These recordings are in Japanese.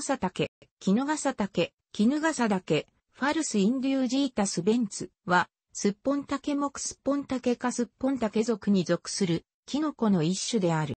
サタケ、絹ヌガ絹タケ、ファルス・インデュージータス・ベンツは、すっぽん竹木すっぽんケかすっぽんケ属に属する、キノコの一種である。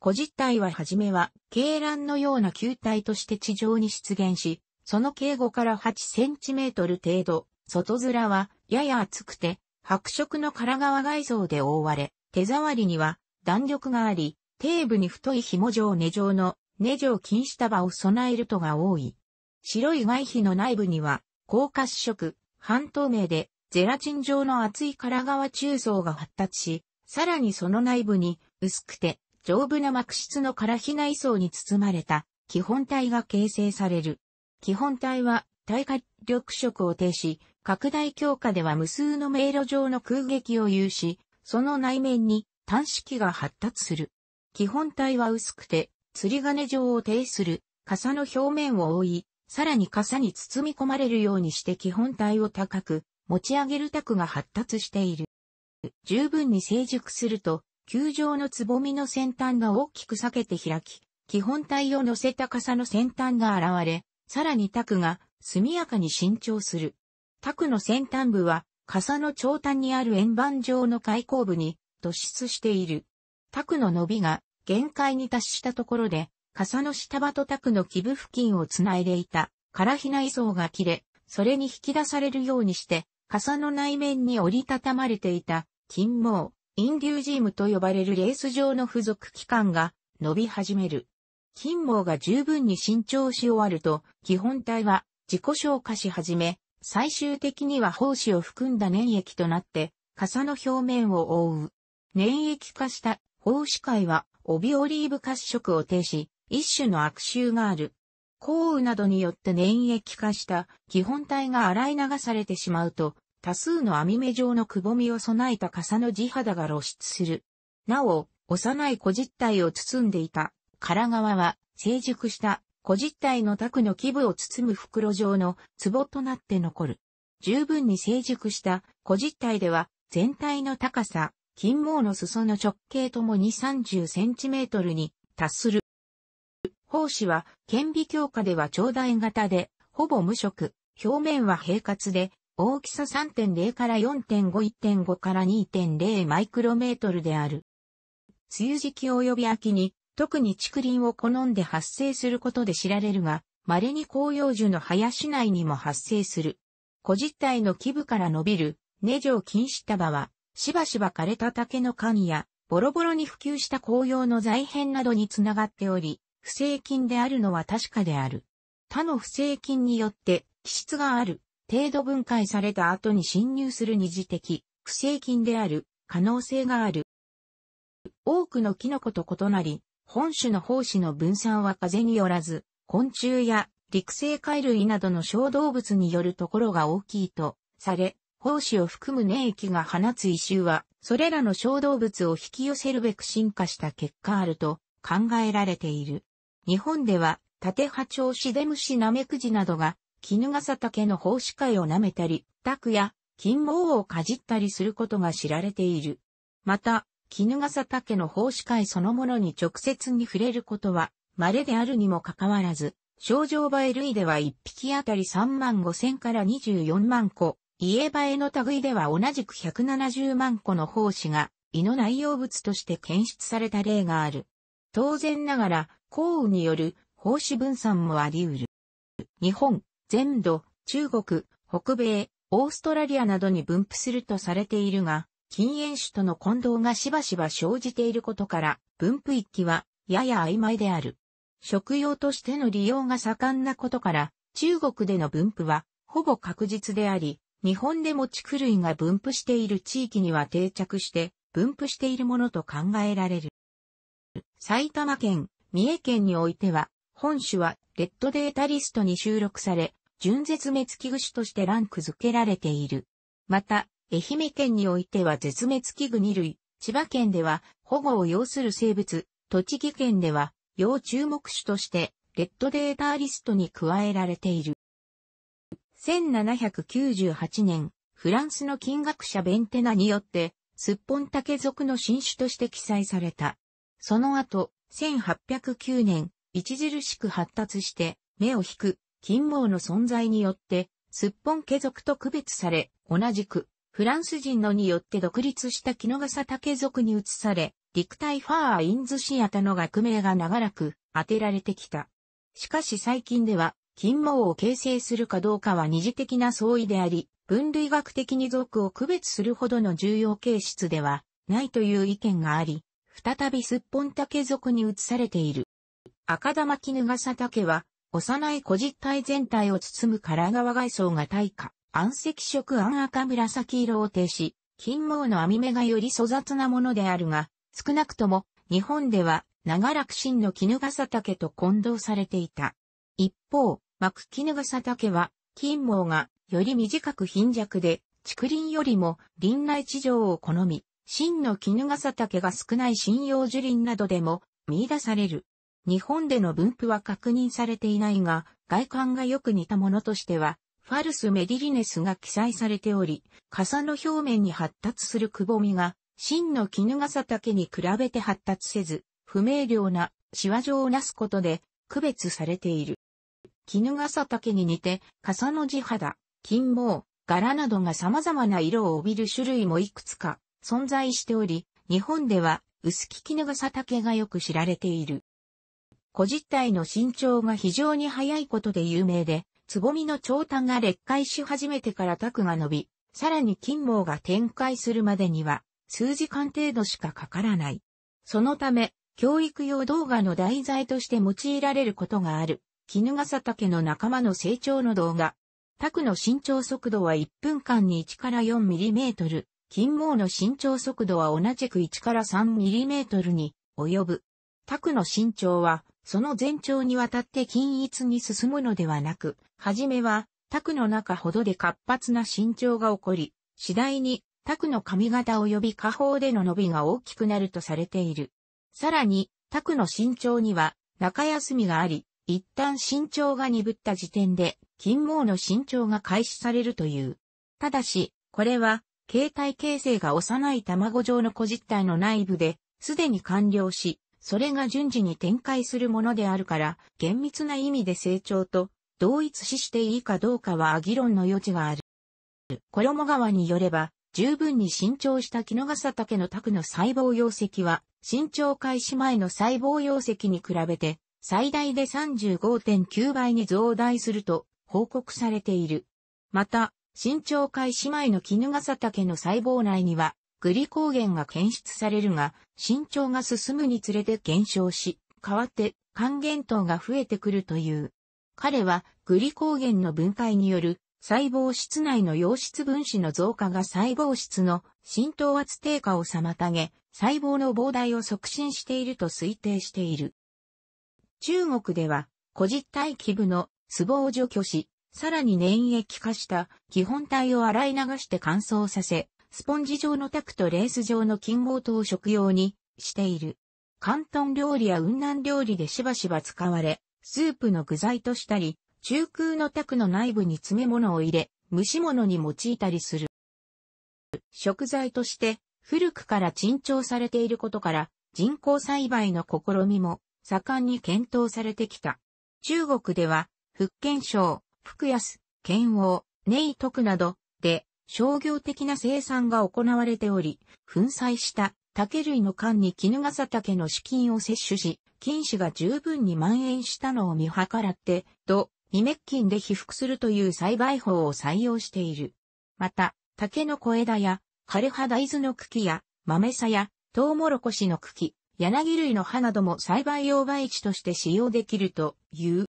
古実体ははじめは、鶏卵のような球体として地上に出現し、その径5から8センチメートル程度、外面は、やや厚くて、白色の殻側外像で覆われ、手触りには弾力があり、底部に太い紐状根状のネジを金場を備えるとが多い。白い外皮の内部には、高褐色、半透明で、ゼラチン状の厚い殻側中層が発達し、さらにその内部に、薄くて、丈夫な膜質の殻皮内層に包まれた、基本体が形成される。基本体は、耐火力色を呈し、拡大強化では無数の迷路上の空撃を有し、その内面に、端子が発達する。基本体は薄くて、釣金状を呈する傘の表面を覆い、さらに傘に包み込まれるようにして基本体を高く、持ち上げる卓が発達している。十分に成熟すると、球状のつぼみの先端が大きく裂けて開き、基本体を乗せた傘の先端が現れ、さらに卓が速やかに伸長する。卓の先端部は、傘の長端にある円盤状の開口部に突出している。卓の伸びが限界に達したところで、笠の下場と宅の基部付近をつないでいた、空ひな内層が切れ、それに引き出されるようにして、笠の内面に折りたたまれていた、金毛、インデュージームと呼ばれるレース上の付属機関が伸び始める。金毛が十分に伸長し終わると、基本体は自己消化し始め、最終的には胞子を含んだ粘液となって、傘の表面を覆う。粘液化した胞子界は帯オリーブ褐色を呈し、一種の悪臭がある。降雨などによって粘液化した基本体が洗い流されてしまうと、多数の網目状のくぼみを備えた傘の地肌が露出する。なお、幼い小実体を包んでいた殻側は成熟した小実体の卓の基部を包む袋状の壺となって残る。十分に成熟した小実体では全体の高さ、金毛の裾の直径ともに30センチメートルに達する。胞子は、顕微鏡下では長大型で、ほぼ無色、表面は平滑で、大きさ3.0から4.5、1.5から2.0マイクロメートルである。梅雨時期及び秋に、特に竹林を好んで発生することで知られるが、稀に紅葉樹の林内にも発生する。古実体の基部から伸びる、根状菌糸束は、しばしば枯れた竹の管や、ボロボロに普及した紅葉の財片などにつながっており、不正菌であるのは確かである。他の不正菌によって、気質がある、程度分解された後に侵入する二次的、不正菌である、可能性がある。多くのキノコと異なり、本種の胞子の分散は風によらず、昆虫や陸生貝類などの小動物によるところが大きいとされ、胞子を含む粘液が放つ異臭は、それらの小動物を引き寄せるべく進化した結果あると考えられている。日本では、縦波長シデムシナメクジなどが、絹笠竹の胞子貝を舐めたり、タクや金毛をかじったりすることが知られている。また、絹笠竹の胞子貝そのものに直接に触れることは、稀であるにもかかわらず、症状映え類では1匹あたり3万5千から24万個、家映えの類では同じく170万個の胞子が胃の内容物として検出された例がある。当然ながら、降雨による胞子分散もあり得る。日本、全土、中国、北米、オーストラリアなどに分布するとされているが、禁煙種との混同がしばしば生じていることから、分布域はやや曖昧である。食用としての利用が盛んなことから、中国での分布はほぼ確実であり、日本でも畜類が分布している地域には定着して分布しているものと考えられる。埼玉県、三重県においては、本種はレッドデータリストに収録され、純絶滅危惧種としてランク付けられている。また、愛媛県においては絶滅危惧2類、千葉県では保護を要する生物、栃木県では要注目種としてレッドデータリストに加えられている。1798年、フランスの金額者ベンテナによって、スッポン竹族の新種として記載された。その後、1809年、著しく発達して、目を引く、金毛の存在によって、スッポン家族と区別され、同じく、フランス人のによって独立した木の笠竹族に移され、陸体ファー・インズ・シアタの学名が長らく当てられてきた。しかし最近では、金毛を形成するかどうかは二次的な相違であり、分類学的に属を区別するほどの重要形質ではないという意見があり、再びすっぽん竹属に移されている。赤玉絹笠竹は、幼い小実体全体を包む唐川外装が大化、暗赤色暗赤紫色を呈し、金毛の網目がより粗雑なものであるが、少なくとも日本では長らく真の絹笠竹と混同されていた。一方、ガ絹笠竹は、金毛がより短く貧弱で、竹林よりも林内地上を好み、真の絹笠竹が少ない針葉樹林などでも見出される。日本での分布は確認されていないが、外観がよく似たものとしては、ファルスメディリネスが記載されており、傘の表面に発達するくぼみが、真の絹笠竹に比べて発達せず、不明瞭なシワ状をなすことで区別されている。絹笠竹に似て、笠の地肌、金毛、柄などが様々な色を帯びる種類もいくつか存在しており、日本では薄木絹笠竹がよく知られている。古実体の身長が非常に早いことで有名で、つぼみの長短が劣化し始めてからタクが伸び、さらに金毛が展開するまでには、数時間程度しかかからない。そのため、教育用動画の題材として用いられることがある。サ笠ケの仲間の成長の動画。クの身長速度は1分間に1から 4mm、金毛の身長速度は同じく1から 3mm に及ぶ。クの身長は、その全長にわたって均一に進むのではなく、はじめは、クの中ほどで活発な身長が起こり、次第に、クの髪型及び下方での伸びが大きくなるとされている。さらに、クの身長には、中休みがあり、一旦身長が鈍った時点で、金毛の身長が開始されるという。ただし、これは、形態形成が幼い卵状の子実体の内部で、すでに完了し、それが順次に展開するものであるから、厳密な意味で成長と同一視していいかどうかは議論の余地がある。衣川によれば、十分に身長した木の笠竹の宅の細胞容積は、身長開始前の細胞容積に比べて、最大で35.9倍に増大すると報告されている。また、新潮海姉妹の絹笠竹の細胞内には、グリコーゲンが検出されるが、身長が進むにつれて減少し、代わって還元糖が増えてくるという。彼は、グリコーゲンの分解による細胞室内の溶質分子の増加が細胞質の浸透圧低下を妨げ、細胞の膨大を促進していると推定している。中国では、古実体基部の壺を除去し、さらに粘液化した基本体を洗い流して乾燥させ、スポンジ状のタクとレース状の金毛糖を食用にしている。関東料理や雲南料理でしばしば使われ、スープの具材としたり、中空のタクの内部に詰め物を入れ、蒸し物に用いたりする。食材として古くから珍重されていることから人工栽培の試みも盛んに検討されてきた。中国では、福建省、福安、県ネイ徳などで商業的な生産が行われており、粉砕した竹類の間に絹笠竹の資金を摂取し、菌糸が十分に蔓延したのを見計らって、と、未滅菌で被覆するという栽培法を採用している。また、竹の小枝や、枯葉大豆の茎や、豆さや、トウモロコシの茎、柳類の葉なども栽培用培地として使用できるという。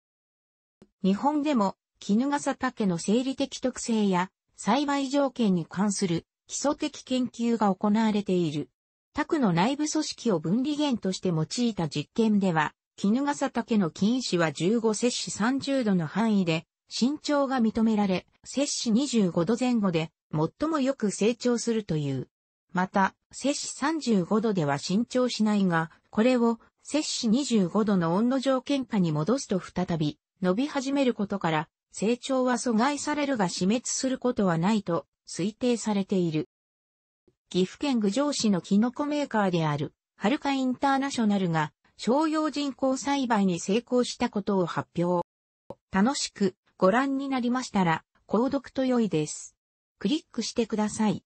日本でも、絹笠竹の生理的特性や栽培条件に関する基礎的研究が行われている。卓の内部組織を分離源として用いた実験では、絹笠竹の菌糸は15摂氏30度の範囲で、身長が認められ、摂氏25度前後で、最もよく成長するという。また、摂氏35度では伸長しないが、これを摂氏25度の温度条件下に戻すと再び伸び始めることから、成長は阻害されるが死滅することはないと推定されている。岐阜県郡上市のキノコメーカーである、はるかインターナショナルが、商用人工栽培に成功したことを発表。楽しくご覧になりましたら、購読と良いです。クリックしてください。